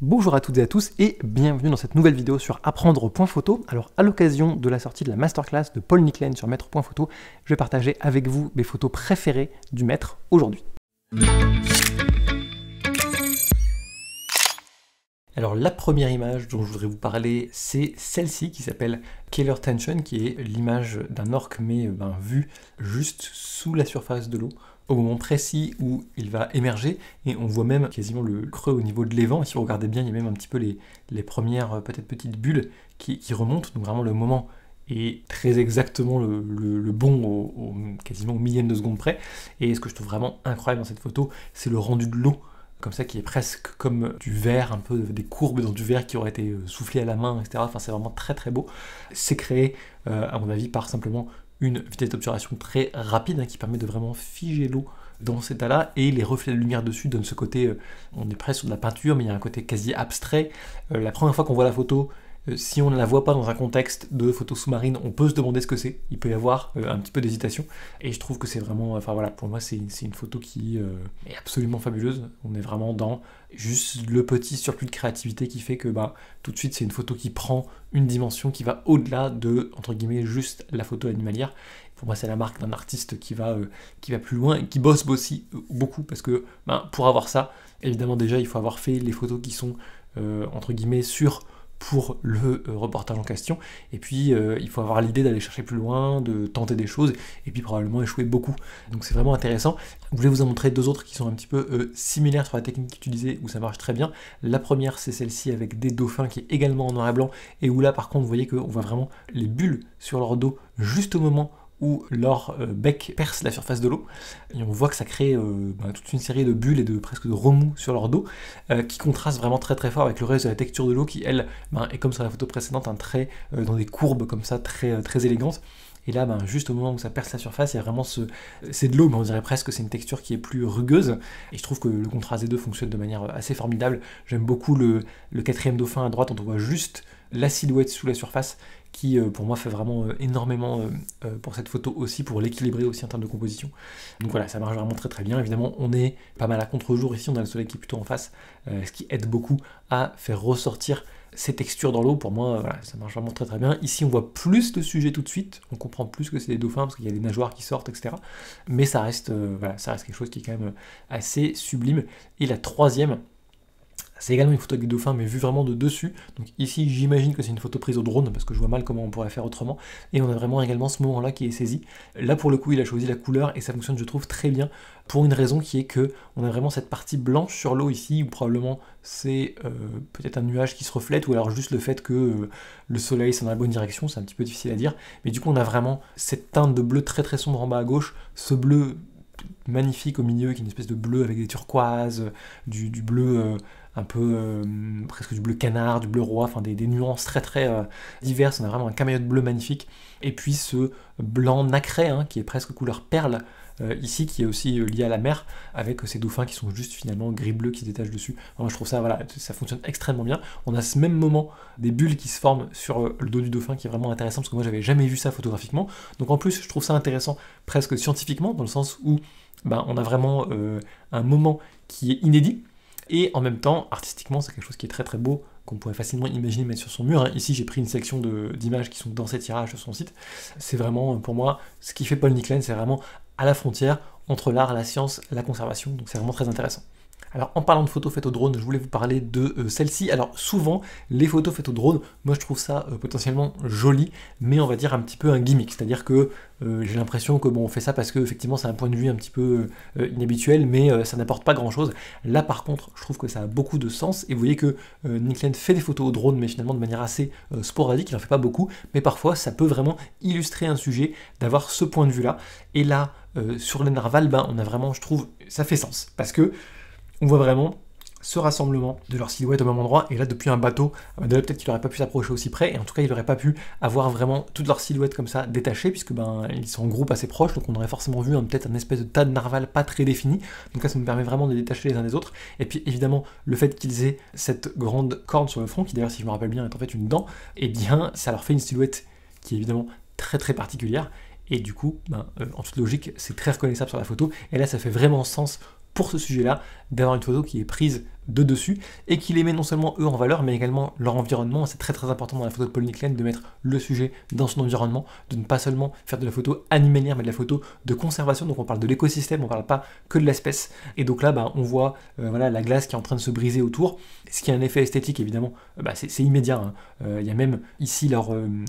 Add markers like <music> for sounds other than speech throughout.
Bonjour à toutes et à tous et bienvenue dans cette nouvelle vidéo sur apprendre au point photo. Alors à l'occasion de la sortie de la masterclass de Paul Nicklen sur Maître Point Photo, je vais partager avec vous mes photos préférées du maître aujourd'hui. Alors la première image dont je voudrais vous parler, c'est celle-ci qui s'appelle Keller Tension, qui est l'image d'un orque mais ben, vu juste sous la surface de l'eau au moment précis où il va émerger, et on voit même quasiment le creux au niveau de l'évent, si vous regardez bien, il y a même un petit peu les, les premières euh, peut-être petites bulles qui, remontent, donc vraiment le moment est très exactement le, bon quasiment au millième de seconde près, et ce que je trouve vraiment incroyable dans cette photo, c'est le rendu de l'eau, comme ça qui est presque comme du verre, un peu des courbes dans du verre qui auraient été euh, soufflées à la main, etc. Enfin, c'est vraiment très très beau. C'est créé, euh, à mon avis, par simplement une vitesse d'observation très rapide hein, qui permet de vraiment figer l'eau dans cet état-là, et les reflets de lumière dessus donnent ce côté, euh, on est presque sur de la peinture, mais il y a un côté quasi abstrait. Euh, la première fois qu'on voit la photo, euh, si on ne la voit pas dans un contexte de photo sous-marine, on peut se demander ce que c'est. Il peut y avoir euh, un petit peu d'hésitation. Et je trouve que c'est vraiment, enfin voilà, pour moi, c'est une photo qui euh, est absolument fabuleuse. On est vraiment dans juste le petit surplus de créativité qui fait que bah, tout de suite, c'est une photo qui prend une dimension qui va au-delà de, entre guillemets, juste la photo animalière. Pour moi, c'est la marque d'un artiste qui va, qui va plus loin et qui bosse aussi beaucoup parce que ben, pour avoir ça, évidemment, déjà, il faut avoir fait les photos qui sont, entre guillemets, sur pour le euh, reportage en question. Et puis, euh, il faut avoir l'idée d'aller chercher plus loin, de tenter des choses, et puis probablement échouer beaucoup. Donc c'est vraiment intéressant. Je voulais vous en montrer deux autres qui sont un petit peu euh, similaires sur la technique utilisée, où ça marche très bien. La première, c'est celle-ci avec des dauphins, qui est également en noir et blanc, et où là, par contre, vous voyez qu'on voit vraiment les bulles sur leur dos juste au moment où leur bec perce la surface de l'eau. Et on voit que ça crée euh, bah, toute une série de bulles et de presque de remous sur leur dos, euh, qui contraste vraiment très très fort avec le reste de la texture de l'eau qui, elle, ben, est comme sur la photo précédente, un trait euh, dans des courbes comme ça, très, très élégantes. Et là, ben, juste au moment où ça perce la surface, il vraiment ce. C'est de l'eau, mais on dirait presque que c'est une texture qui est plus rugueuse. Et je trouve que le contraste des deux fonctionne de manière assez formidable. J'aime beaucoup le, le quatrième dauphin à droite, on voit juste la silhouette sous la surface qui euh, pour moi fait vraiment euh, énormément euh, pour cette photo aussi, pour l'équilibrer aussi en termes de composition. Donc voilà, ça marche vraiment très très bien. Évidemment, on est pas mal à contre-jour ici, on a le soleil qui est plutôt en face, ce qui aide beaucoup à faire ressortir ces textures dans l'eau, pour moi, ça marche vraiment très très bien. Ici, on voit plus le sujet tout de suite, on comprend plus que c'est des dauphins parce qu'il y a des nageoires qui sortent, etc. Mais ça reste, ça reste quelque chose qui est quand même assez sublime. Et la troisième, c'est également une photo avec des dauphins, mais vu vraiment de dessus. Donc ici, j'imagine que c'est une photo prise au drone, parce que je vois mal comment on pourrait faire autrement. Et on a vraiment également ce moment-là qui est saisi. Là, pour le coup, il a choisi la couleur, et ça fonctionne, je trouve, très bien, pour une raison qui est que on a vraiment cette partie blanche sur l'eau ici, où probablement c'est euh, peut-être un nuage qui se reflète, ou alors juste le fait que euh, le soleil c'est dans la bonne direction, c'est un petit peu difficile à dire. Mais du coup, on a vraiment cette teinte de bleu très très sombre en bas à gauche, ce bleu magnifique au milieu, qui est une espèce de bleu avec des turquoises, du, bleu euh, un peu euh, presque du bleu canard, du bleu roi, enfin des, nuances très très euh, diverses. On a vraiment un caméote bleu magnifique. Et puis ce blanc nacré hein, qui est presque couleur perle euh, ici, qui est aussi lié à la mer, avec ces dauphins qui sont juste finalement gris-bleu qui se détachent dessus. moi je trouve ça, voilà, ça fonctionne extrêmement bien. On a ce même moment des bulles qui se forment sur le dos du dauphin qui est vraiment intéressant parce que moi j'avais jamais vu ça photographiquement. Donc en plus, je trouve ça intéressant presque scientifiquement dans le sens où ben, on a vraiment un moment qui est inédit et en même temps, artistiquement, c'est quelque chose qui est très très beau, qu'on pourrait facilement imaginer mettre sur son mur. Hein. Ici, j'ai pris une section d'images qui sont dans ses tirages sur son site. C'est vraiment, pour moi, ce qui fait Paul Nicklen, c'est vraiment à la frontière entre l'art, la science, la conservation. Donc c'est vraiment très intéressant. Alors en parlant de photos faites au drone, je voulais vous parler de euh, celle-ci. Alors souvent, les photos faites au drone, moi je trouve ça euh, potentiellement joli, mais on va dire un petit peu un gimmick. C'est-à-dire que euh, j'ai l'impression que bon, on fait ça parce que effectivement c'est un point de vue un petit peu inhabituel, mais ça n'apporte pas grand-chose. Là par contre, je trouve que ça a beaucoup de sens. Et vous voyez que Nicklen fait des photos au drone, mais finalement de manière assez sporadique, il n'en fait pas beaucoup, mais parfois ça peut vraiment illustrer un sujet, d'avoir ce point de vue-là. Et là, sur les narvals, ben, on a vraiment, je trouve, ça fait sens. Parce que on voit vraiment ce rassemblement de leurs silhouettes au même endroit. Et là, depuis un bateau, euh, peut-être qu'il n'aurait pas pu s'approcher aussi près. Et en tout cas, il n'aurait pas pu avoir vraiment toutes leur silhouettes comme ça détachées, puisque ben, ils sont en groupe assez proche, Donc, on aurait forcément vu hein, peut-être un espèce de tas de narval pas très défini. Donc là, ça nous permet vraiment de les détacher les uns des autres. Et puis, évidemment, le fait qu'ils aient cette grande corne sur le front, qui d'ailleurs, si je me rappelle bien, est en fait une dent, et eh bien, ça leur fait une silhouette qui est évidemment très très particulière. Et du coup, ben, euh, en toute logique, c'est très reconnaissable sur la photo. Et là, ça fait vraiment sens pour ce sujet-là d'avoir une photo qui est prise de dessus et qui les met non seulement eux en valeur mais également leur environnement. C'est très très important dans la photo de Paul Niclaine de mettre le sujet dans son environnement, de ne pas seulement faire de la photo animalière mais de la photo de conservation. Donc on parle de l'écosystème, on parle pas que de l'espèce. Et donc là bah, on voit euh, voilà, la glace qui est en train de se briser autour, ce qui a un effet esthétique évidemment, euh, bah, c'est immédiat. Hein. Euh, il y a même ici leur,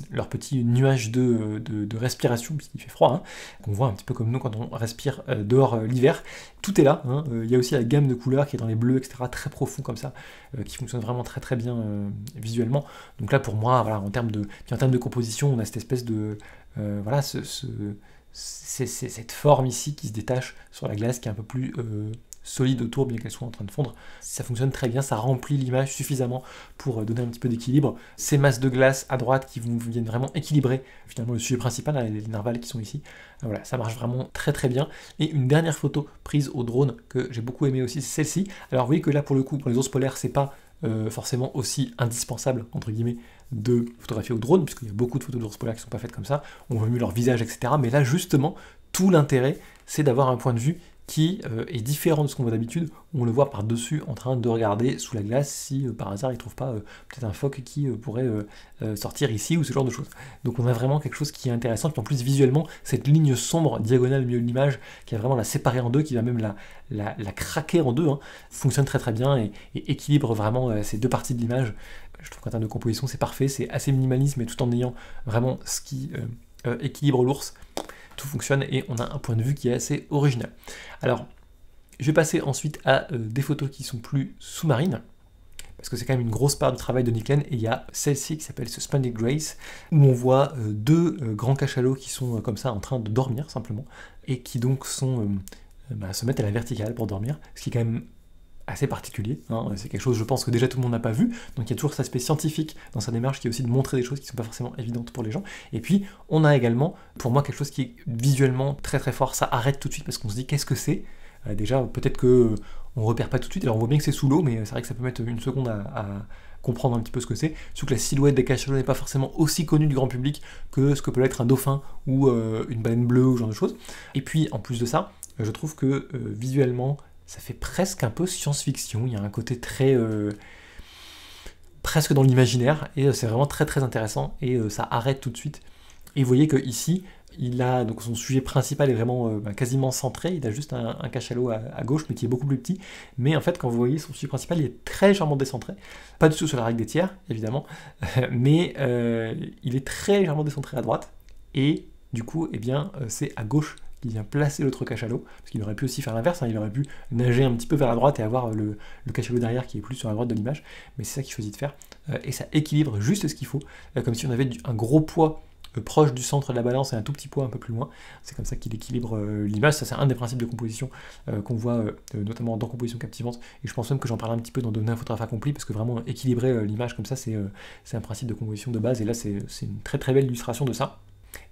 leur petit nuage de, de, respiration puisqu'il fait froid, hein, qu'on voit un petit peu comme nous quand on respire dehors l'hiver. Tout est là, hein. il y a aussi la gamme de couleurs qui est dans les bleus, etc. Très profond comme ça, euh, qui fonctionne vraiment très très bien euh, visuellement. Donc là pour moi, voilà, en termes de, en termes de composition, on a cette espèce de, euh, voilà, ce, ce c'est cette forme ici qui se détache sur la glace, qui est un peu plus solide autour, bien qu'elles soient en train de fondre. Ça fonctionne très bien, ça remplit l'image suffisamment pour euh, donner un petit peu d'équilibre. Ces masses de glace à droite qui vous viennent vraiment équilibrer finalement le sujet principal, hein, les narvals qui sont ici. Euh, voilà, ça marche vraiment très très bien. Et une dernière photo prise au drone que j'ai beaucoup aimé aussi, c'est celle-ci. Alors vous voyez que là pour le coup, pour les ours polaires, c'est pas euh, forcément aussi indispensable, entre guillemets, de photographier au drone, puisqu'il y a beaucoup de photos d'ours polaires qui sont pas faites comme ça, on voit mieux leur visage, etc. Mais là, justement, tout l'intérêt, c'est d'avoir un point de vue qui euh, est différent de ce qu'on voit d'habitude. On le voit par-dessus en train de regarder sous la glace si euh, par hasard il trouve pas euh, peut-être un phoque qui pourrait sortir ici ou ce genre de choses. Donc on a vraiment quelque chose qui est intéressant. Puis en plus visuellement, cette ligne sombre diagonale au milieu de l'image qui va vraiment la séparer en deux, qui va même la, la, craquer en deux, hein, fonctionne très très bien et, équilibre vraiment ces deux parties de l'image. Je trouve qu'en termes de composition c'est parfait, c'est assez minimaliste, mais tout en ayant vraiment ce qui équilibre l'ours tout fonctionne et on a un point de vue qui est assez original. Alors, je vais passer ensuite à euh, des photos qui sont plus sous-marines parce que c'est quand même une grosse part du travail de Niken, et il y a celle-ci qui s'appelle Suspended Grace, où on voit euh, deux euh, grands cachalots qui sont comme ça en train de dormir simplement, et qui donc sont, bah, se mettent à la verticale pour dormir, ce qui est quand même assez particulier. Hein, c'est quelque chose, je pense, que déjà tout le monde n'a pas vu. Donc il y a toujours cet aspect scientifique dans sa démarche qui est aussi de montrer des choses qui ne sont pas forcément évidentes pour les gens. Et puis on a également, pour moi, quelque chose qui est visuellement très très fort. Ça arrête tout de suite parce qu'on se dit qu'est-ce que c'est euh, Déjà, peut-être que euh, on repère pas tout de suite. Alors on voit bien que c'est sous l'eau, mais euh, c'est vrai que ça peut mettre une seconde à, comprendre un petit peu ce que c'est, surtout que la silhouette des cachalots n'est pas forcément aussi connue du grand public que ce que peut l'être un dauphin ou une baleine bleue ou ce genre de choses. Et puis en plus de ça, je trouve que visuellement ça fait presque un peu science-fiction. Il y a un côté très. Euh, presque dans l'imaginaire, et euh, c'est vraiment très très intéressant, et euh, ça arrête tout de suite. Et vous voyez qu'ici, il a donc son sujet principal est vraiment ben, quasiment centré, il a juste un, cachalot à, gauche, mais qui est beaucoup plus petit. Mais en fait, quand vous voyez son sujet principal, il est très légèrement décentré, pas du tout sur la règle des tiers, évidemment, <laughs> mais il est très légèrement décentré à droite, et du coup, eh bien, c'est à gauche qui vient placer l'autre cachalot, parce qu'il aurait pu aussi faire l'inverse, hein, il aurait pu nager un petit peu vers la droite et avoir euh, le, cachalot derrière qui est plus sur la droite de l'image, mais c'est ça qu'il choisit de faire, euh, et ça équilibre juste ce qu'il faut, euh, comme si on avait un gros poids proche du centre de la balance et un tout petit poids un peu plus loin. C'est comme ça qu'il équilibre l'image. Ça, c'est un des principes de composition qu'on voit notamment dans Composition captivante. Et je pense même que j'en parle un petit peu dans Donner Photographe accompli, parce que vraiment équilibrer l'image comme ça, c'est un principe de composition de base. Et là, c'est une très très belle illustration de ça.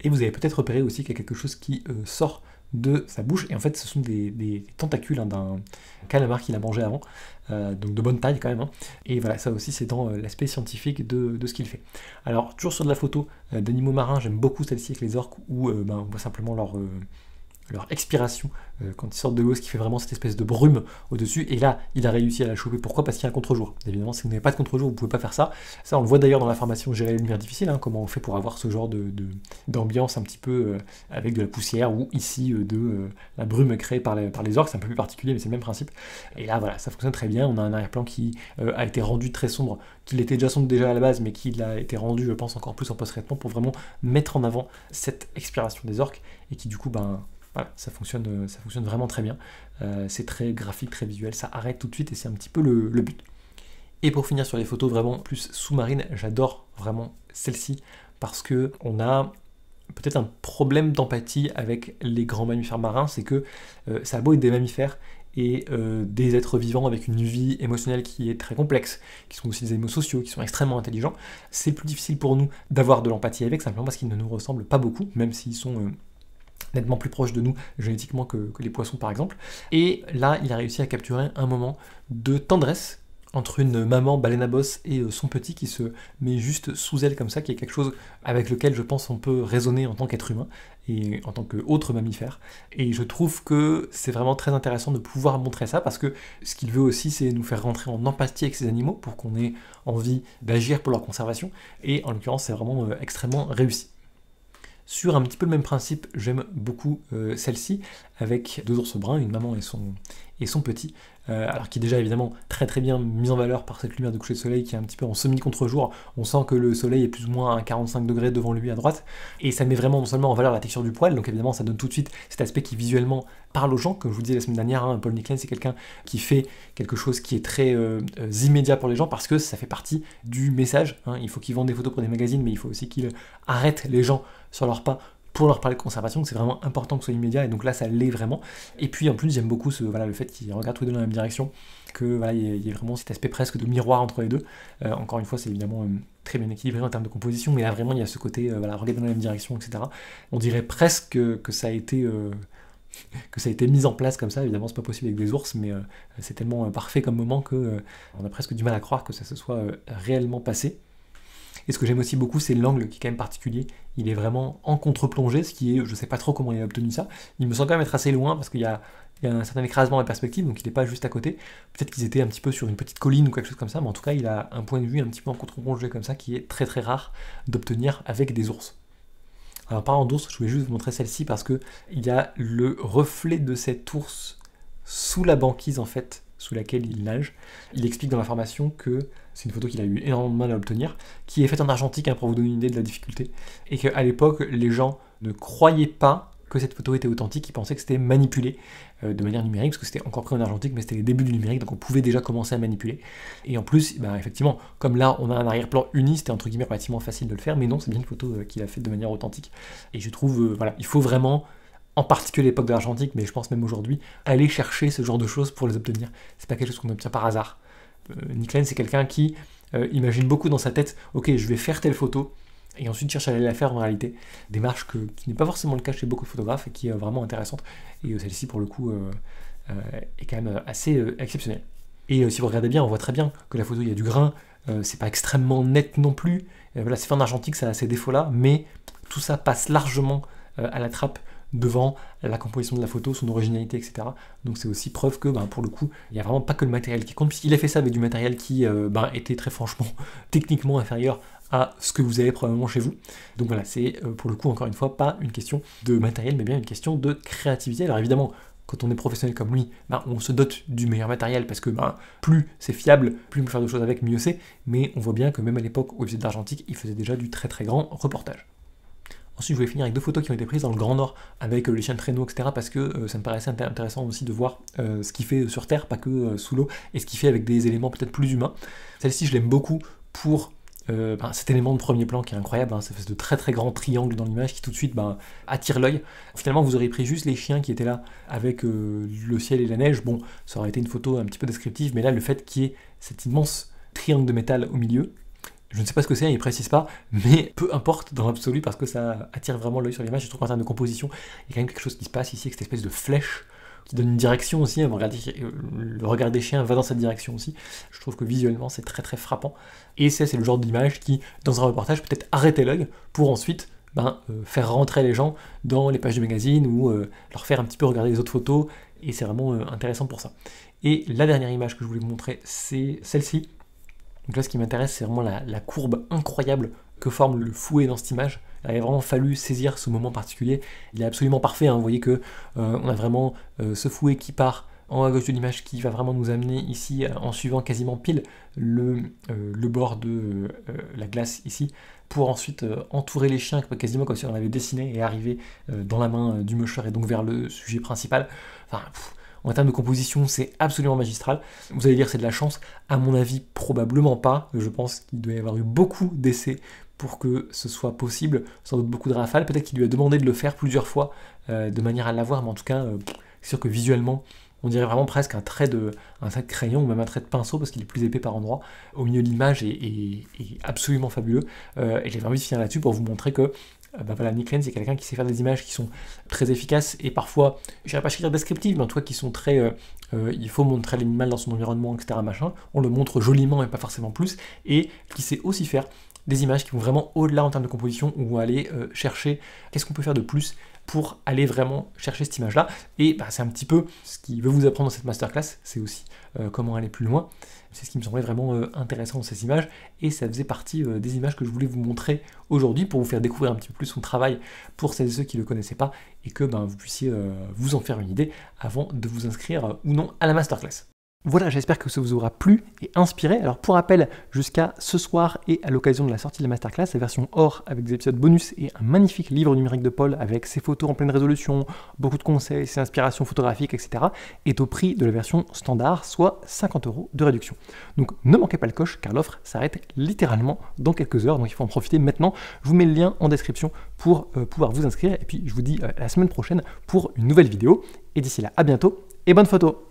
Et vous avez peut-être repéré aussi qu'il y a quelque chose qui euh, sort de sa bouche. Et en fait, ce sont des, tentacules hein, d'un calamar qu'il a mangé avant, euh, donc de bonne taille quand même. Hein. Et voilà, ça aussi, c'est dans euh, l'aspect scientifique de, ce qu'il fait. Alors, toujours sur de la photo d'animaux marins, j'aime beaucoup celle-ci avec les orques où ben, on voit simplement leur leur expiration euh, quand ils sortent de l'eau, ce qui fait vraiment cette espèce de brume au-dessus. Et là, il a réussi à la choper. Pourquoi Parce qu'il y a un contre-jour. Évidemment, si vous n'avez pas de contre-jour, vous ne pouvez pas faire ça. Ça, on le voit d'ailleurs dans la formation Gérer les lumières difficiles, hein, comment on fait pour avoir ce genre de, d'ambiance un petit peu euh, avec de la poussière ou ici euh, de la brume créée par les, par les orques. C'est un peu plus particulier, mais c'est le même principe. Et là, voilà, ça fonctionne très bien. On a un arrière-plan qui a été rendu très sombre, qui l'était déjà sombre déjà à la base, mais qui l'a été rendu, je pense, encore plus en post-traitement pour vraiment mettre en avant cette expiration des orques et qui, du coup, ben ça fonctionne, euh, ça fonctionne vraiment très bien. Euh, c'est très graphique, très visuel, ça arrête tout de suite et c'est un petit peu le, but. Et pour finir sur les photos vraiment plus sous-marines, j'adore vraiment celle-ci parce que on a peut-être un problème d'empathie avec les grands mammifères marins, c'est que euh, ça a beau être des mammifères et des êtres vivants avec une vie émotionnelle qui est très complexe, qui sont aussi des animaux sociaux, qui sont extrêmement intelligents, c'est plus difficile pour nous d'avoir de l'empathie avec, simplement parce qu'ils ne nous ressemblent pas beaucoup, même s'ils sont nettement plus proche de nous génétiquement que, les poissons par exemple. Et là, il a réussi à capturer un moment de tendresse entre une maman baleine à bosse et euh, son petit qui se met juste sous elle comme ça, qui est quelque chose avec lequel je pense on peut raisonner en tant qu'être humain et en tant qu'autre mammifère. Et je trouve que c'est vraiment très intéressant de pouvoir montrer ça parce que ce qu'il veut aussi, c'est nous faire rentrer en empathie avec ces animaux pour qu'on ait envie d'agir pour leur conservation. Et en l'occurrence, c'est vraiment euh, extrêmement réussi sur un petit peu le même principe. J'aime beaucoup euh, celle-ci, avec deux ours bruns, une maman et son, et son petit, euh, alors qui est déjà évidemment très très bien mise en valeur par cette lumière de coucher de soleil qui est un petit peu en semi-contre-jour. On sent que le soleil est plus ou moins à 45 degrés devant lui à droite, et ça met vraiment non seulement en valeur la texture du poil, donc évidemment ça donne tout de suite cet aspect qui visuellement parle aux gens. Comme je vous disais la semaine dernière, hein, Paul Nicklain c'est quelqu'un qui fait quelque chose qui est très euh, immédiat pour les gens parce que ça fait partie du message. Hein. Il faut qu'il vende des photos pour des magazines, mais il faut aussi qu'il arrête les gens sur leur pas, pour leur parler de conservation, c'est vraiment important que ce soit immédiat, et donc là ça l'est vraiment. Et puis en plus j'aime beaucoup ce, voilà, le fait qu'ils regardent tous les deux dans la même direction, que y, vraiment cet aspect presque de miroir entre les deux. Euh, encore une fois c'est évidemment euh, très bien équilibré en termes de composition, mais là vraiment il y a ce côté, euh, regarder dans la même direction, etc. On dirait presque que ça a été <laughs> que ça a été mis en place comme ça. Évidemment, c'est pas possible avec des ours, mais c'est tellement parfait comme moment que on a presque du mal à croire que ça se soit réellement passé. Et ce que j'aime aussi beaucoup, c'est l'angle qui est quand même particulier. Il est vraiment en contre-plongée, ce qui est, je ne sais pas trop comment il a obtenu ça. Il me semble quand même être assez loin parce qu'il y a, un certain écrasement de la perspective, donc il n'est pas juste à côté. Peut-être qu'ils étaient un petit peu sur une petite colline ou quelque chose comme ça, mais en tout cas, il a un point de vue un petit peu en contre-plongée comme ça qui est très très rare d'obtenir avec des ours. Alors, parlant d'ours, je voulais juste vous montrer celle-ci parce qu'il y a le reflet de cet ours sous la banquise en fait sous laquelle il nage. Il explique dans la formation que c'est une photo qu'il a eu énormément de mal à obtenir, qui est faite en argentique hein, pour vous donner une idée de la difficulté, et qu'à l'époque, les gens ne croyaient pas que cette photo était authentique, ils pensaient que c'était manipulé euh, de manière numérique, parce que c'était encore pris en argentique, mais c'était les débuts du numérique, donc on pouvait déjà commencer à manipuler. Et en plus, ben, effectivement, comme là on a un arrière-plan uni, c'était entre guillemets relativement facile de le faire, mais non, c'est bien une photo euh, qu'il a faite de manière authentique. Et je trouve, euh, voilà, il faut vraiment en particulier l'époque de l'argentique, mais je pense même aujourd'hui, aller chercher ce genre de choses pour les obtenir. C'est pas quelque chose qu'on obtient par hasard. Euh, Nick Lane, c'est quelqu'un qui euh, imagine beaucoup dans sa tête, ok, je vais faire telle photo, et ensuite cherche à aller la faire en réalité. Démarche qui n'est pas forcément le cas chez beaucoup de photographes et qui est vraiment intéressante. Et euh, celle-ci, pour le coup, est quand même assez exceptionnelle. Et si vous regardez bien, on voit très bien que la photo, il y a du grain, c'est pas extrêmement net non plus. voilà, c'est fait en argentique, ça a ces défauts-là, mais tout ça passe largement à la trappe devant la composition de la photo, son originalité, etc. Donc c'est aussi preuve que, ben, pour le coup, il n'y a vraiment pas que le matériel qui compte, puisqu'il a fait ça avec du matériel qui euh, ben, était très franchement <laughs> techniquement inférieur à ce que vous avez probablement chez vous. Donc voilà, c'est euh, pour le coup, encore une fois, pas une question de matériel, mais bien une question de créativité. Alors évidemment, quand on est professionnel comme lui, ben, on se dote du meilleur matériel parce que plus c'est fiable, plus on peut faire de choses avec, mieux c'est. Mais on voit bien que même à l'époque où il faisait d'argentique, il faisait déjà du très très grand reportage. Ensuite, je voulais finir avec deux photos qui ont été prises dans le Grand Nord avec euh, les chiens de traîneau, etc. parce que euh, ça me paraissait intéressant aussi de voir euh, ce qu'il fait sur Terre, pas que sous l'eau, et ce qu'il fait avec des éléments peut-être plus humains. Celle-ci, je l'aime beaucoup pour ben, cet élément de premier plan qui est incroyable, ça hein, fait de très très grands triangles dans l'image qui tout de suite ben, attire l'œil. Finalement, vous auriez pris juste les chiens qui étaient là avec le ciel et la neige. Bon, ça aurait été une photo un petit peu descriptive, mais là, le fait qu'il y ait cet immense triangle de métal au milieu, je ne sais pas ce que c'est, il précise pas, mais peu importe dans l'absolu parce que ça attire vraiment l'œil sur l'image. Je trouve qu'en termes de composition, il y a quand même quelque chose qui se passe ici avec cette espèce de flèche qui donne une direction aussi. Hein, euh, le regard des chiens va dans cette direction aussi. Je trouve que visuellement, c'est très très frappant. Et ça, c'est le genre d'image qui, dans un reportage, peut-être arrêter l'œil pour ensuite ben, euh, faire rentrer les gens dans les pages du magazine ou euh, leur faire un petit peu regarder les autres photos. Et c'est vraiment intéressant pour ça. Et la dernière image que je voulais vous montrer, c'est celle-ci. Donc là, ce qui m'intéresse, c'est vraiment la, courbe incroyable que forme le fouet dans cette image. Il a vraiment fallu saisir ce moment particulier. Il est absolument parfait. Hein. Vous voyez que euh, on a vraiment euh, ce fouet qui part en haut à gauche de l'image qui va vraiment nous amener ici euh, en suivant quasiment pile le, bord de la glace ici pour ensuite entourer les chiens quasiment comme si on avait dessiné et arriver dans la main du mocheur et donc vers le sujet principal. Enfin, en termes de composition, c'est absolument magistral. Vous allez dire c'est de la chance. À mon avis, probablement pas. Je pense qu'il doit y avoir eu beaucoup d'essais pour que ce soit possible. Sans doute beaucoup de rafales. Peut-être qu'il lui a demandé de le faire plusieurs fois euh, de manière à l'avoir. Mais en tout cas, c'est euh, sûr que visuellement, on dirait vraiment presque un trait de, un crayon ou même un trait de pinceau parce qu'il est plus épais par endroits. Au milieu de l'image est, est, absolument fabuleux. Euh, et j'ai envie de finir là-dessus pour vous montrer que ah bah voilà, Nick Lane, c'est quelqu'un qui sait faire des images qui sont très efficaces et parfois, je dirais pas dire descriptives, mais en tout cas qui sont très. Euh, euh, il faut montrer l'animal dans son environnement, etc. On le montre joliment et pas forcément plus. Et qui sait aussi faire des images qui vont vraiment au-delà en termes de composition, où on va aller euh, chercher qu'est-ce qu'on peut faire de plus pour aller vraiment chercher cette image-là. Et bah, c'est un petit peu ce qu'il veut vous apprendre dans cette masterclass, c'est aussi comment aller plus loin. C'est ce qui me semblait vraiment euh, intéressant dans ces images et ça faisait partie euh, des images que je voulais vous montrer aujourd'hui pour vous faire découvrir un petit peu plus son travail pour celles et ceux qui ne le connaissaient pas et que ben, vous puissiez euh, vous en faire une idée avant de vous inscrire ou non à la masterclass. Voilà, j'espère que ça vous aura plu et inspiré. Alors pour rappel, jusqu'à ce soir et à l'occasion de la sortie de la masterclass, la version or avec des épisodes bonus et un magnifique livre numérique de Paul avec ses photos en pleine résolution, beaucoup de conseils, ses inspirations photographiques, etc. est au prix de la version standard, soit 50 euros de réduction. Donc ne manquez pas le coche car l'offre s'arrête littéralement dans quelques heures, donc il faut en profiter maintenant. Je vous mets le lien en description pour euh, pouvoir vous inscrire et puis je vous dis euh, à la semaine prochaine pour une nouvelle vidéo. Et d'ici là, à bientôt et bonne photo.